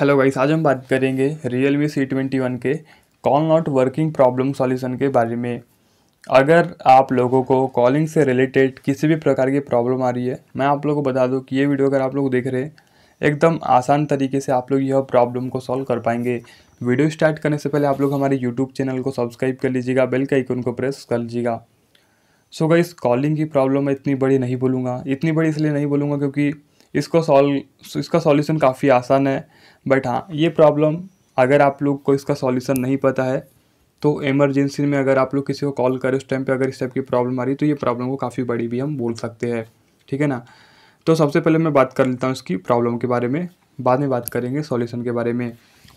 hello guys आज हम बात करेंगे Realme C twenty one के call not working problem solution के बारे में अगर आप लोगों को कॉलिंग से रिलेटेड किसी भी प्रकार की प्रॉब्लम आ रही है मैं आप लोगों को बता दूं कि ये वीडियो अगर आप लोग देख रहे हैं एकदम आसान तरीके से आप लोग यह प्रॉब्लम को सॉल्व कर पाएंगे वीडियो स्टार्ट करने से पहले आप लोग हमारे यूट्यूब चैनल को सब्सक्राइब कर लीजिएगा बेल के आइकन को प्रेस कर लीजिएगा सो गाइस कॉलिंग की प्रॉब्लम मैं इतनी बड़ी नहीं बोलूँगा इतनी बड़ी इसलिए नहीं बोलूँगा क्योंकि इसको सॉल्व इसका सॉल्यूशन काफ़ी आसान है बट हाँ ये प्रॉब्लम अगर आप लोग को इसका सॉल्यूशन नहीं पता है तो इमरजेंसी में अगर आप लोग किसी को कॉल करें उस टाइम पे अगर इस टाइप की प्रॉब्लम आ रही तो ये प्रॉब्लम को काफ़ी बड़ी भी हम बोल सकते हैं ठीक है ना तो सबसे पहले मैं बात कर लेता हूँ इसकी प्रॉब्लम के बारे में बाद में बात करेंगे सॉल्यूशन के बारे में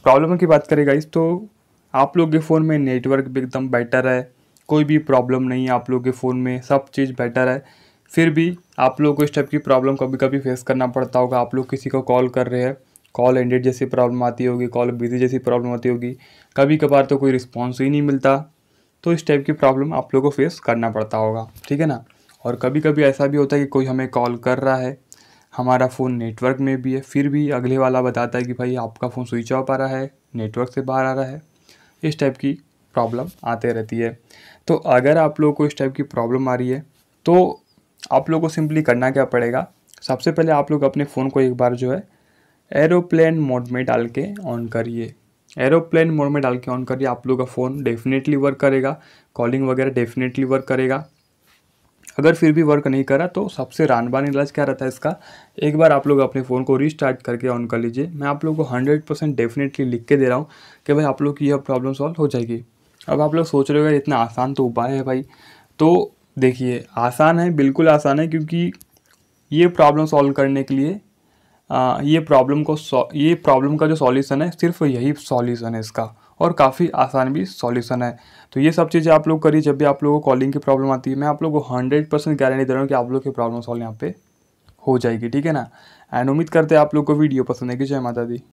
प्रॉब्लम की बात करेगा इस तो आप लोग के फ़ोन में नेटवर्क भी एकदम बेटर है कोई भी प्रॉब्लम नहीं है आप लोग के फ़ोन में सब चीज़ बेटर है फिर भी आप लोगों को इस टाइप की प्रॉब्लम कभी कभी फेस करना पड़ता होगा आप लोग किसी को कॉल कर रहे हैं कॉल एंडेड जैसी प्रॉब्लम आती होगी कॉल बिजी जैसी प्रॉब्लम आती होगी कभी कभार तो कोई रिस्पॉन्स ही नहीं मिलता तो इस टाइप की प्रॉब्लम आप लोग को फेस करना पड़ता होगा ठीक है ना और कभी कभी ऐसा भी होता है कि कोई हमें कॉल कर रहा है हमारा फ़ोन नेटवर्क में भी है फिर भी अगले वाला बताता है कि भाई आपका फ़ोन स्विच ऑफ आ रहा है नेटवर्क से बाहर आ रहा है इस टाइप की प्रॉब्लम आते रहती है तो अगर आप लोगों को इस टाइप की प्रॉब्लम आ रही है तो आप लोगों को सिंपली करना क्या पड़ेगा सबसे पहले आप लोग अपने फ़ोन को एक बार जो है एरोप्लेन मोड में डाल के ऑन करिए एरोप्लेन मोड में डाल के ऑन करिए आप लोग का फ़ोन डेफिनेटली वर्क करेगा कॉलिंग वगैरह डेफिनेटली वर्क करेगा अगर फिर भी वर्क नहीं करा तो सबसे रानबान इलाज क्या रहता है इसका एक बार आप लोग अपने फ़ोन को रिस्टार्ट करके ऑन कर लीजिए मैं आप लोग को हंड्रेड परसेंट डेफिनेटली लिख के दे रहा हूँ कि भाई आप लोग की यह प्रॉब्लम सॉल्व हो जाएगी अब आप लोग सोच रहे हो इतना आसान तो उपाय है भाई तो देखिए आसान है बिल्कुल आसान है क्योंकि ये प्रॉब्लम सॉल्व करने के लिए आ, ये प्रॉब्लम को ये प्रॉब्लम का जो सॉल्यूशन है सिर्फ यही सॉल्यूशन है इसका और काफ़ी आसान भी सॉल्यूशन है तो ये सब चीज़ें आप लोग करिए जब भी आप लोगों को कॉलिंग की प्रॉब्लम आती है मैं आप लोगों को हंड्रेड परसेंट गारंटी दे रहा हूँ कि आप लोग की प्रॉब्लम सॉल्व यहाँ पे हो जाएगी ठीक है ना एंड उम्मीद करते हैं आप लोग को वीडियो पसंद है कि जय माता दी